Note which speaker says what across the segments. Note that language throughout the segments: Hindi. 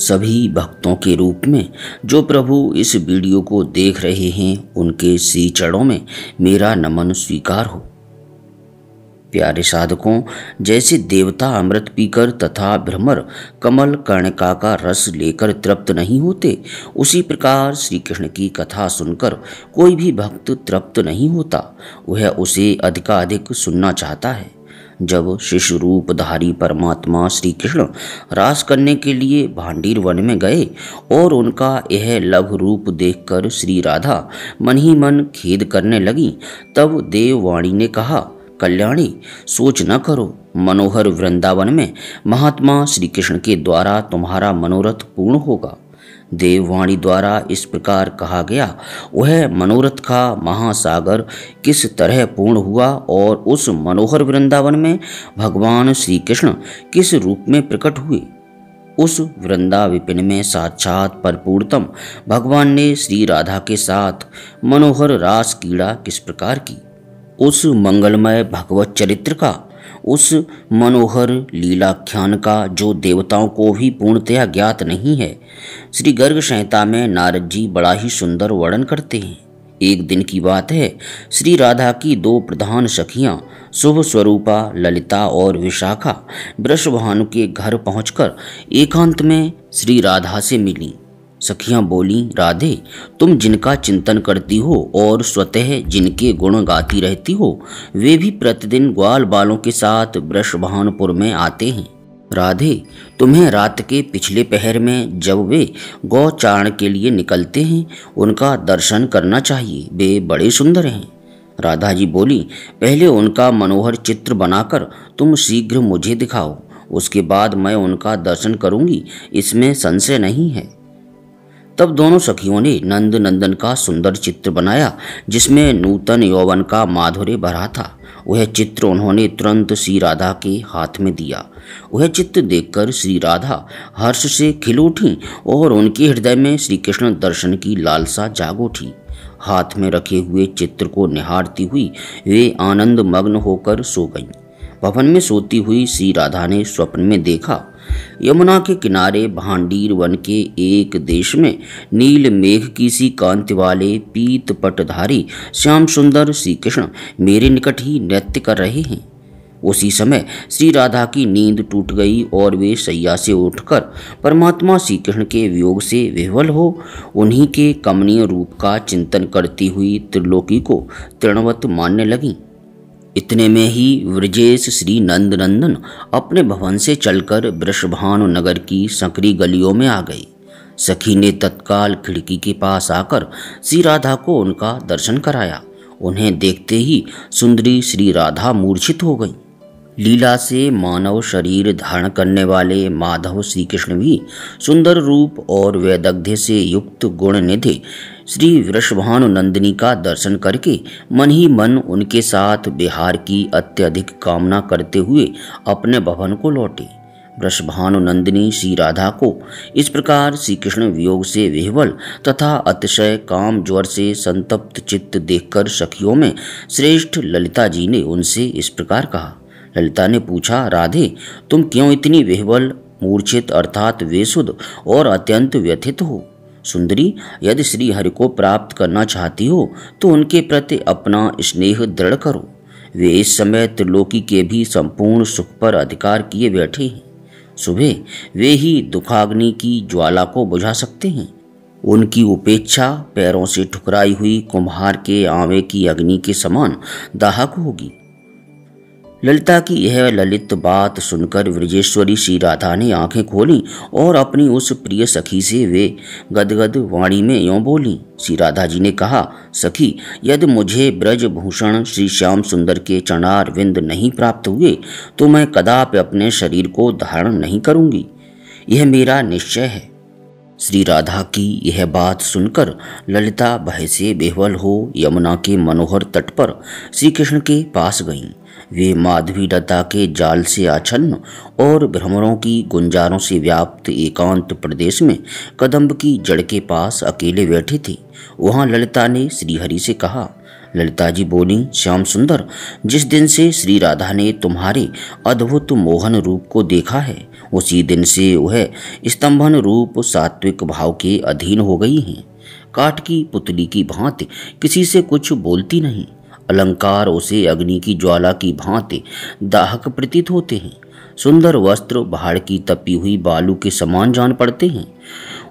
Speaker 1: सभी भक्तों के रूप में जो प्रभु इस वीडियो को देख रहे हैं उनके सीचड़ों में मेरा नमन स्वीकार हो प्यारे साधकों जैसे देवता अमृत पीकर तथा भ्रमर कमल कर्णिका का रस लेकर तृप्त नहीं होते उसी प्रकार श्री कृष्ण की कथा सुनकर कोई भी भक्त तृप्त नहीं होता वह उसे अधिकाधिक सुनना चाहता है जब शिशु रूपधारी परमात्मा श्री कृष्ण रास करने के लिए भांडीर वन में गए और उनका यह लघु रूप देखकर श्री राधा मन ही मन खेद करने लगी तब देववाणी ने कहा कल्याणी सोच न करो मनोहर वृंदावन में महात्मा श्री कृष्ण के द्वारा तुम्हारा मनोरथ पूर्ण होगा देववाणी द्वारा इस प्रकार कहा गया वह मनोरथ का महासागर किस तरह पूर्ण हुआ और उस मनोहर वृंदावन में भगवान श्री कृष्ण किस रूप में प्रकट हुए उस वृंदा विपिन में साक्षात परपूर्णतम भगवान ने श्री राधा के साथ मनोहर रास कीड़ा किस प्रकार की उस मंगलमय भगवत चरित्र का उस मनोहर लीलाख्यान का जो देवताओं को भी पूर्णतया ज्ञात नहीं है श्री गर्ग संहिता में नारद जी बड़ा ही सुंदर वर्णन करते हैं एक दिन की बात है श्री राधा की दो प्रधान सखियां शुभ स्वरूपा ललिता और विशाखा वृषभानु के घर पहुंचकर एकांत में श्री राधा से मिली सखियां बोली राधे तुम जिनका चिंतन करती हो और स्वतः जिनके गुण गाती रहती हो वे भी प्रतिदिन ग्वाल बालों के साथ वृषभानपुर में आते हैं राधे तुम्हें रात के पिछले पहर में जब वे गौचारण के लिए निकलते हैं उनका दर्शन करना चाहिए वे बड़े सुंदर हैं राधा जी बोली पहले उनका मनोहर चित्र बनाकर तुम शीघ्र मुझे दिखाओ उसके बाद मैं उनका दर्शन करूंगी इसमें संशय नहीं है तब दोनों सखियों ने नंद नंदन का सुंदर चित्र बनाया जिसमें नूतन यौवन का माधुर्य भरा था वह चित्र उन्होंने तुरंत श्री राधा के हाथ में दिया वह चित्र देखकर श्री राधा हर्ष से खिल उठी और उनके हृदय में श्री कृष्ण दर्शन की लालसा जाग उठी हाथ में रखे हुए चित्र को निहारती हुई वे आनंद मग्न होकर सो गईं भवन में सोती हुई श्री राधा ने स्वप्न में देखा यमुना के किनारे भांडीर वन के एक देश में नील मेघ की सी कांति वाले पीत पटधारी श्याम सुंदर श्री कृष्ण मेरे निकट ही नृत्य कर रहे हैं उसी समय श्री राधा की नींद टूट गई और वे सैया से उठकर परमात्मा श्री कृष्ण के वियोग से विह्वल हो उन्हीं के कमनीय रूप का चिंतन करती हुई त्रिलोकी को तृणवत मानने लगीं इतने में ही वृजेश श्री नंदनंदन अपने भवन से चलकर वृषभानु नगर की संकरी गलियों में आ गई सखी ने तत्काल खिड़की के पास आकर श्री राधा को उनका दर्शन कराया उन्हें देखते ही सुंदरी श्री राधा मूर्छित हो गई लीला से मानव शरीर धारण करने वाले माधव श्री कृष्ण भी सुंदर रूप और वैदग्ध्य से युक्त गुण निधि श्री वृषभानु नंदिनी का दर्शन करके मन ही मन उनके साथ बिहार की अत्यधिक कामना करते हुए अपने भवन को लौटे वृषभानु नंदिनी श्री राधा को इस प्रकार श्री कृष्ण वियोग से विह्वल तथा अतिशय काम ज्वर से संतप्त चित्त देखकर सखियों में श्रेष्ठ ललिता जी ने उनसे इस प्रकार कहा ललिता ने पूछा राधे तुम क्यों इतनी विह्वल मूर्छित अर्थात वेसुद और अत्यंत व्यथित हो सुंदरी यदि श्री हरि को प्राप्त करना चाहती हो तो उनके प्रति अपना स्नेह दृढ़ करो वे इस समय त्रिलोकी के भी संपूर्ण सुख पर अधिकार किए बैठे हैं सुबह वे ही दुखाग्नि की ज्वाला को बुझा सकते हैं उनकी उपेक्षा पैरों से ठुकराई हुई कुम्हार के आवे की अग्नि के समान दाहक होगी ललिता की यह ललित बात सुनकर ब्रजेश्वरी श्री राधा ने आंखें खोली और अपनी उस प्रिय सखी से वे गदगद वाणी में यों बोली श्री राधा जी ने कहा सखी यदि मुझे ब्रजभूषण श्री श्याम सुंदर के चणार विंद नहीं प्राप्त हुए तो मैं कदापि अपने शरीर को धारण नहीं करूँगी यह मेरा निश्चय है श्री राधा की यह बात सुनकर ललिता भय से बेहवल हो यमुना के मनोहर तट पर श्री कृष्ण के पास गईं वे माधवी लता के जाल से आछन्न और भ्रमरों की गुंजारों से व्याप्त एकांत प्रदेश में कदम्ब की जड़ के पास अकेले बैठे थे वहाँ ललिता ने श्रीहरि से कहा ललिता जी बोली श्याम सुंदर जिस दिन से श्री राधा ने तुम्हारे अद्भुत मोहन रूप को देखा है उसी दिन से वह स्तंभन रूप सात्विक भाव के अधीन हो गई हैं काट की पुतली की भांति किसी से कुछ बोलती नहीं अलंकार उसे अग्नि की ज्वाला की भांति दाहक प्रतीत होते हैं सुंदर वस्त्र बाहर की तपी हुई बालू के समान जान पड़ते हैं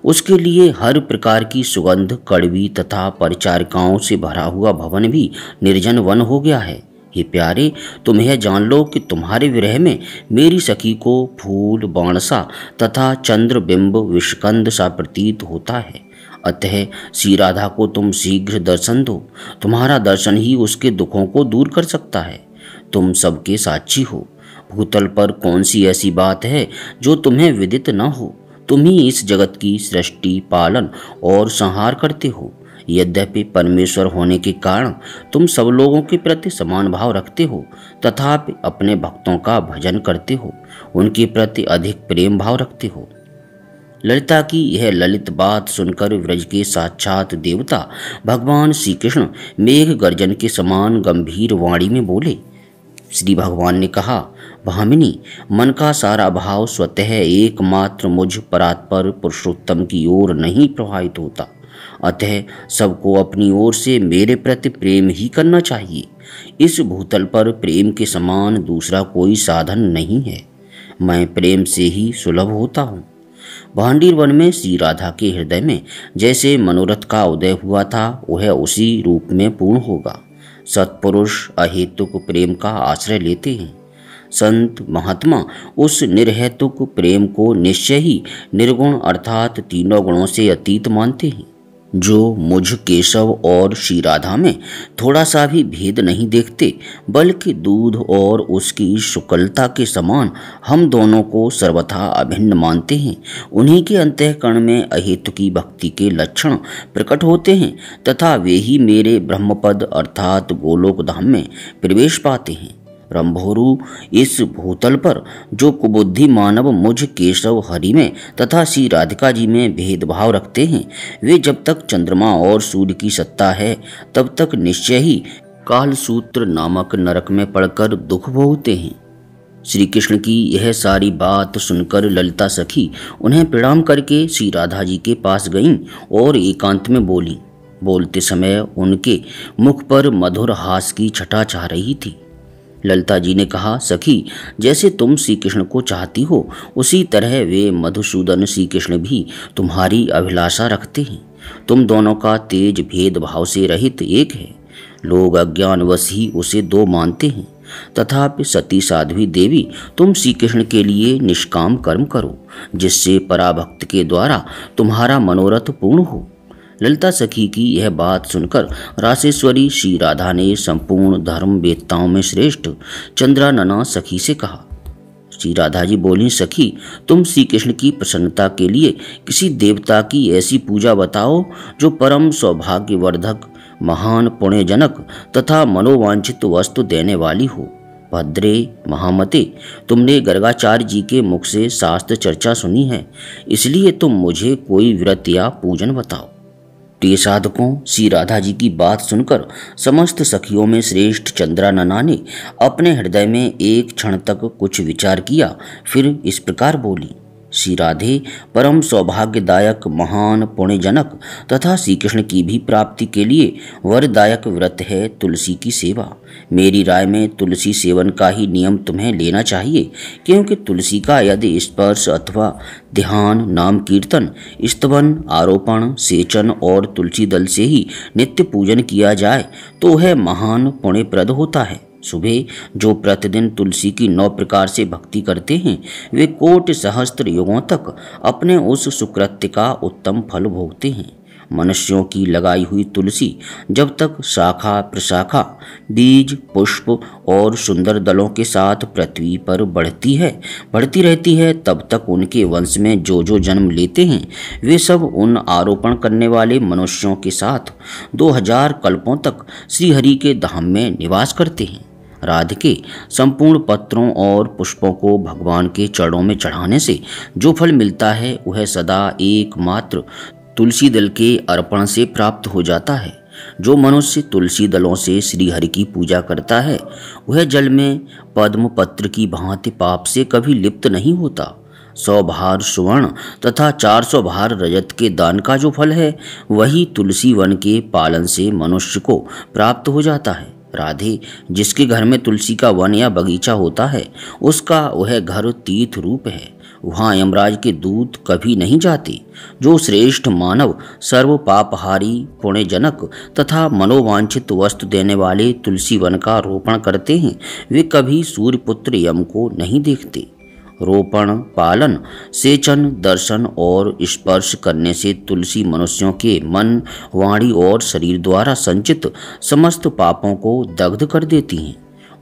Speaker 1: उसके लिए हर प्रकार की सुगंध कड़वी तथा परिचारिकाओं से भरा हुआ भवन भी निर्जन वन हो गया है ये प्यारे तुम यह जान लो कि तुम्हारे विरह में मेरी सखी को फूल बाणसा तथा चंद्रबिंब विष्कंद सा प्रतीत होता है अतः श्री राधा को तुम शीघ्र दर्शन दो तुम्हारा दर्शन ही उसके दुखों को दूर कर सकता है तुम सबके साक्षी हो भूतल पर कौन सी ऐसी बात है जो तुम्हें विदित न हो तुम ही इस जगत की सृष्टि पालन और संहार करते हो यद्यपि परमेश्वर होने के कारण तुम सब लोगों के प्रति समान भाव रखते हो तथापि अपने भक्तों का भजन करते हो उनके प्रति अधिक प्रेम भाव रखते हो ललिता की यह ललित बात सुनकर व्रज के साक्षात देवता भगवान श्री कृष्ण मेघ गर्जन के समान गंभीर वाणी में बोले श्री भगवान ने कहा भामिनी मन का सारा भाव स्वतः एकमात्र मुझ परात्पर पुरुषोत्तम की ओर नहीं प्रभावित होता अतः सबको अपनी ओर से मेरे प्रति प्रेम ही करना चाहिए इस भूतल पर प्रेम के समान दूसरा कोई साधन नहीं है मैं प्रेम से ही सुलभ होता हूँ भांडीर वन में श्री राधा के हृदय में जैसे मनोरथ का उदय हुआ था वह उसी रूप में पूर्ण होगा सत्पुरुष अहेतुक प्रेम का आश्रय लेते हैं संत महात्मा उस निर्हेतुक प्रेम को निश्चय ही निर्गुण अर्थात तीनों गुणों से अतीत मानते हैं जो मुझ केशव और श्री राधा में थोड़ा सा भी भेद नहीं देखते बल्कि दूध और उसकी शुकलता के समान हम दोनों को सर्वथा अभिन्न मानते हैं उन्हीं के अंतकरण में अहेतु की भक्ति के लक्षण प्रकट होते हैं तथा वे ही मेरे ब्रह्मपद अर्थात गोलोक धाम में प्रवेश पाते हैं रंभोरु इस भूतल पर जो कुबुद्धि मानव मुझ केशव हरि में तथा श्री राधिका जी में भेदभाव रखते हैं वे जब तक चंद्रमा और सूर्य की सत्ता है तब तक निश्चय ही कालसूत्र नामक नरक में पड़कर दुख भोगते हैं श्री कृष्ण की यह सारी बात सुनकर ललिता सखी उन्हें प्रणाम करके श्री राधा जी के पास गईं और एकांत में बोली बोलते समय उनके मुख पर मधुर हास की छटा छा रही थी ललता जी ने कहा सखी जैसे तुम श्री कृष्ण को चाहती हो उसी तरह वे मधुसूदन श्री कृष्ण भी तुम्हारी अभिलाषा रखते हैं तुम दोनों का तेज भेदभाव से रहित एक है लोग अज्ञानवश ही उसे दो मानते हैं तथापि सती साध्वी देवी तुम श्री कृष्ण के लिए निष्काम कर्म करो जिससे पराभक्त के द्वारा तुम्हारा मनोरथ पूर्ण हो ललिता सखी की यह बात सुनकर राशेश्वरी श्री राधा ने संपूर्ण धर्म वेदताओं में श्रेष्ठ चंद्रानना सखी से कहा श्री राधा जी बोली सखी तुम श्री कृष्ण की प्रसन्नता के लिए किसी देवता की ऐसी पूजा बताओ जो परम सौभाग्यवर्धक महान पुण्यजनक तथा मनोवांछित वस्तु देने वाली हो भद्रे महामते तुमने गर्गाचार्य जी के मुख से शास्त्र चर्चा सुनी है इसलिए तुम मुझे कोई व्रत या पूजन बताओ प्रिय साधकों श्री राधा जी की बात सुनकर समस्त सखियों में श्रेष्ठ चंद्रा नना ने अपने हृदय में एक क्षण तक कुछ विचार किया फिर इस प्रकार बोली श्री राधे परम सौभाग्यदायक महान पुण्यजनक तथा श्री कृष्ण की भी प्राप्ति के लिए वरदायक व्रत है तुलसी की सेवा मेरी राय में तुलसी सेवन का ही नियम तुम्हें लेना चाहिए क्योंकि तुलसी का यदि स्पर्श अथवा ध्यान नाम कीर्तन स्तवन आरोपण सेचन और तुलसी दल से ही नित्य पूजन किया जाए तो वह महान पुण्यप्रद होता है सुबह जो प्रतिदिन तुलसी की नौ प्रकार से भक्ति करते हैं वे कोट सहस्त्र युगों तक अपने उस सुकृत्य का उत्तम फल भोगते हैं मनुष्यों की लगाई हुई तुलसी जब तक शाखा प्रशाखा बीज पुष्प और सुंदर दलों के साथ पृथ्वी पर बढ़ती है बढ़ती रहती है तब तक उनके वंश में जो जो जन्म लेते हैं वे सब उन आरोपण करने वाले मनुष्यों के साथ 2000 कल्पों तक श्रीहरि के धाम में निवास करते हैं राधिके संपूर्ण पत्रों और पुष्पों को भगवान के चरणों में चढ़ाने से जो फल मिलता है वह सदा एकमात्र तुलसी दल के अर्पण से प्राप्त हो जाता है जो मनुष्य तुलसी दलों से श्रीहरि की पूजा करता है वह जल में पद्म पत्र की भांति पाप से कभी लिप्त नहीं होता सौ भार सुवर्ण तथा चार सौ भार रजत के दान का जो फल है वही तुलसी वन के पालन से मनुष्य को प्राप्त हो जाता है राधे जिसके घर में तुलसी का वन या बगीचा होता है उसका वह घर तीर्थ रूप है वहाँ यमराज के दूत कभी नहीं जाते जो श्रेष्ठ मानव सर्व पापहारी पुण्यजनक तथा मनोवांछित वस्तु देने वाले तुलसी वन का रोपण करते हैं वे कभी सूर्यपुत्र यम को नहीं देखते रोपण पालन सेचन दर्शन और स्पर्श करने से तुलसी मनुष्यों के मन वाणी और शरीर द्वारा संचित समस्त पापों को दग्ध कर देती हैं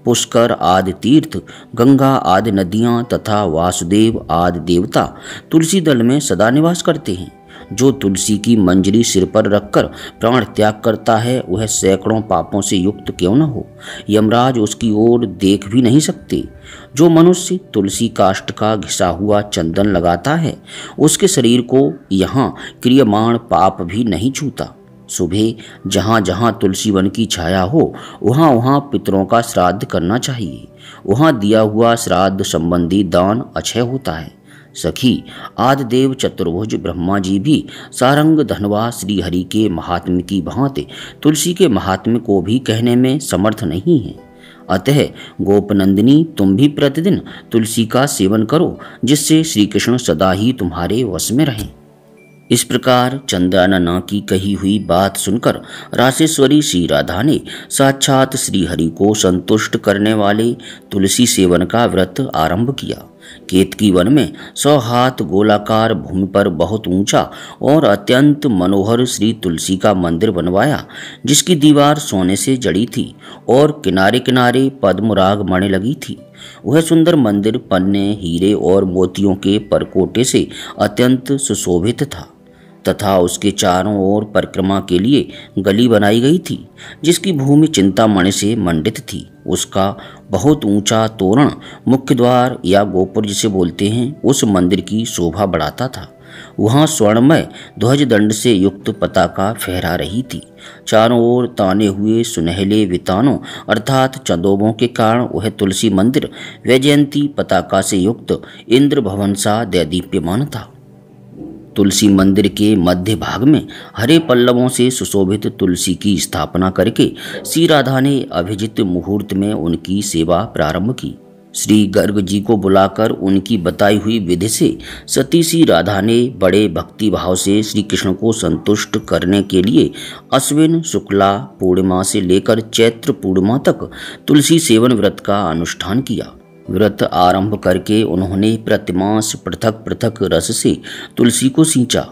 Speaker 1: पुष्कर आदि तीर्थ गंगा आदि नदियाँ तथा वासुदेव आदि देवता तुलसी दल में सदा निवास करते हैं जो तुलसी की मंजरी सिर पर रखकर प्राण त्याग करता है वह सैकड़ों पापों से युक्त क्यों न हो यमराज उसकी ओर देख भी नहीं सकते जो मनुष्य तुलसी काष्ट का घिसा हुआ चंदन लगाता है उसके शरीर को यहाँ क्रियमाण पाप भी नहीं छूता सुबह जहाँ जहाँ तुलसी वन की छाया हो वहाँ वहाँ पितरों का श्राद्ध करना चाहिए वहाँ दिया हुआ श्राद्ध संबंधी दान अच्छे होता है सखी आदिदेव चतुर्भुज ब्रह्मा जी भी सारंग धनवा श्री हरि के महात्म की भांति तुलसी के महात्म को भी कहने में समर्थ नहीं है अतः गोपनंदिनी तुम भी प्रतिदिन तुलसी का सेवन करो जिससे श्री कृष्ण सदा ही तुम्हारे वश में रहें इस प्रकार ना की कही हुई बात सुनकर राशेश्वरी श्री राधा ने साक्षात श्रीहरि को संतुष्ट करने वाले तुलसी सेवन का व्रत आरंभ किया केतकी वन में सौ हाथ गोलाकार भूमि पर बहुत ऊंचा और अत्यंत मनोहर श्री तुलसी का मंदिर बनवाया जिसकी दीवार सोने से जड़ी थी और किनारे किनारे पद्मराग मणे लगी थी वह सुंदर मंदिर पन्ने हीरे और मोतियों के परकोटे से अत्यंत सुशोभित था तथा उसके चारों ओर परिक्रमा के लिए गली बनाई गई थी जिसकी भूमि चिंतामणि से मंडित थी उसका बहुत ऊंचा तोरण मुख्य द्वार या गोपुर जिसे बोलते हैं उस मंदिर की शोभा बढ़ाता था वहाँ स्वर्णमय ध्वज दंड से युक्त पताका फहरा रही थी चारों ओर ताने हुए सुनहले वितानों अर्थात चंदोबों के कारण वह तुलसी मंदिर वैजयंती पताका से युक्त इंद्र भवन सा दैदीप्यमान था तुलसी मंदिर के मध्य भाग में हरे पल्लवों से सुशोभित तुलसी की स्थापना करके श्री राधा ने अभिजित मुहूर्त में उनकी सेवा प्रारंभ की श्री गर्ग जी को बुलाकर उनकी बताई हुई विधि से सती श्री राधा ने बड़े भक्ति भाव से श्री कृष्ण को संतुष्ट करने के लिए अश्विन शुक्ला पूर्णिमा से लेकर चैत्र पूर्णिमा तक तुलसी सेवन व्रत का अनुष्ठान किया व्रत आरंभ करके उन्होंने प्रतिमास पृथक पृथक रस से तुलसी को सींचा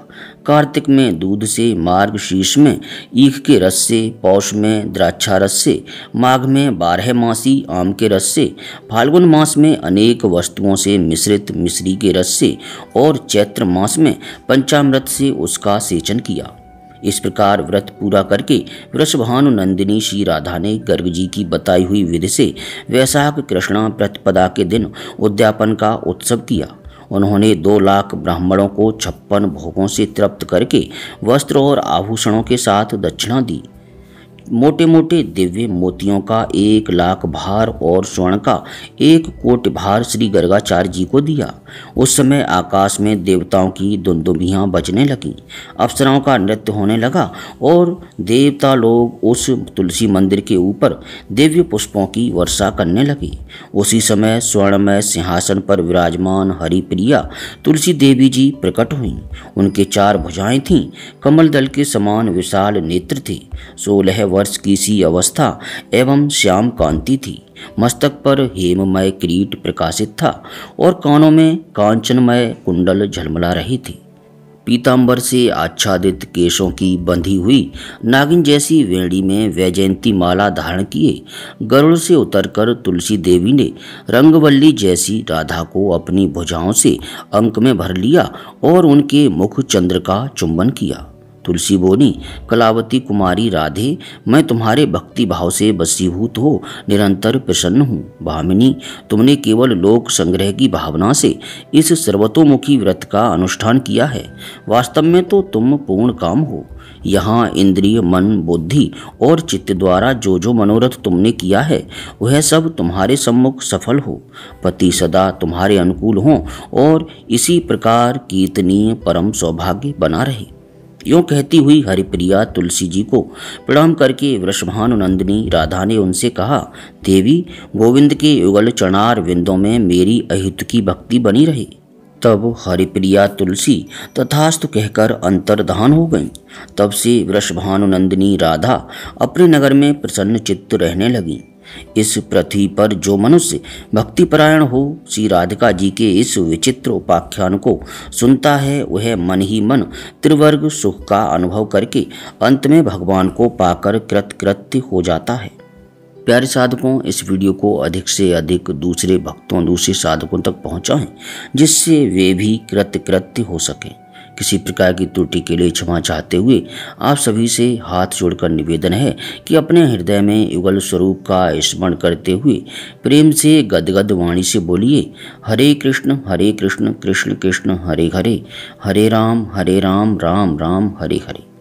Speaker 1: कार्तिक में दूध से मार्ग शीर्ष में ईख के रस से पौष में द्राक्षा रस से माघ में बारह मासी आम के रस से फाल्गुन मास में अनेक वस्तुओं से मिश्रित मिश्री के रस से और चैत्र मास में पंचामृत से उसका सेचन किया इस प्रकार व्रत पूरा करके वृषभानु नंदिनी श्री राधा ने गर्ग जी की बताई हुई विधि से वैशाख कृष्णा प्रतिपदा के दिन उद्यापन का उत्सव किया उन्होंने दो लाख ब्राह्मणों को छप्पन भोगों से तृप्त करके वस्त्र और आभूषणों के साथ दक्षिणा दी मोटे मोटे दिव्य मोतियों का एक लाख भार और स्वर्ण का एक कोट भार श्री गर्गाचार्य जी को दिया उस समय आकाश में देवताओं की धुंदुबियाँ बजने लगीं अप्सराओं का नृत्य होने लगा और देवता लोग उस तुलसी मंदिर के ऊपर दिव्य पुष्पों की वर्षा करने लगी उसी समय स्वर्णमय सिंहासन पर विराजमान हरिप्रिया तुलसी देवी जी प्रकट हुई उनके चार भुजाएं थीं कमल दल के समान विशाल नेत्र थे सोलह वर्ष की सी अवस्था एवं श्याम कांति थी मस्तक पर हेममय क्रीट प्रकाशित था और कानों में कांचनमय कुंडल झलमला रही थी पीतांबर से आच्छादित केशों की बंधी हुई नागिन जैसी वेणी में वैजयंती माला धारण किए गरुड़ से उतरकर तुलसी देवी ने रंगवल्ली जैसी राधा को अपनी भुजाओं से अंक में भर लिया और उनके मुख चंद्र का चुंबन किया तुलसी बोली कलावती कुमारी राधे मैं तुम्हारे भक्ति भाव से बसीभूत हो निरंतर प्रसन्न हूँ भामिनी तुमने केवल लोक संग्रह की भावना से इस सर्वतोमुखी व्रत का अनुष्ठान किया है वास्तव में तो तुम पूर्ण काम हो यहाँ इंद्रिय मन बुद्धि और चित्त द्वारा जो जो मनोरथ तुमने किया है वह सब तुम्हारे सम्मुख सफल हो पति सदा तुम्हारे अनुकूल हों और इसी प्रकार कीर्तनीय परम सौभाग्य बना रहे यूँ कहती हुई हरिप्रिया तुलसी जी को प्रणाम करके नंदिनी राधा ने उनसे कहा देवी गोविंद के युगल चणार विंदों में मेरी अहित की भक्ति बनी रहे तब हरिप्रिया तुलसी तथास्तु कहकर अंतर्धान हो गईं तब से वृषभानुनंदिनी राधा अपने नगर में प्रसन्न चित्त रहने लगीं इस पृथ्वी पर जो मनुष्य भक्तिपरायण हो श्री राधिका जी के इस विचित्र उपाख्यान को सुनता है वह मन ही मन त्रिवर्ग सुख का अनुभव करके अंत में भगवान को पाकर कृतकृत्य हो जाता है प्यारे साधकों इस वीडियो को अधिक से अधिक दूसरे भक्तों दूसरे साधकों तक पहुंचाएं जिससे वे भी कृतकृत्य हो सकें किसी प्रकार की त्रुटि के लिए क्षमा चाहते हुए आप सभी से हाथ जोड़कर निवेदन है कि अपने हृदय में युगल स्वरूप का स्मरण करते हुए प्रेम से गदगद वाणी से बोलिए हरे कृष्ण हरे कृष्ण कृष्ण कृष्ण हरे हरे हरे राम हरे राम राम राम हरे हरे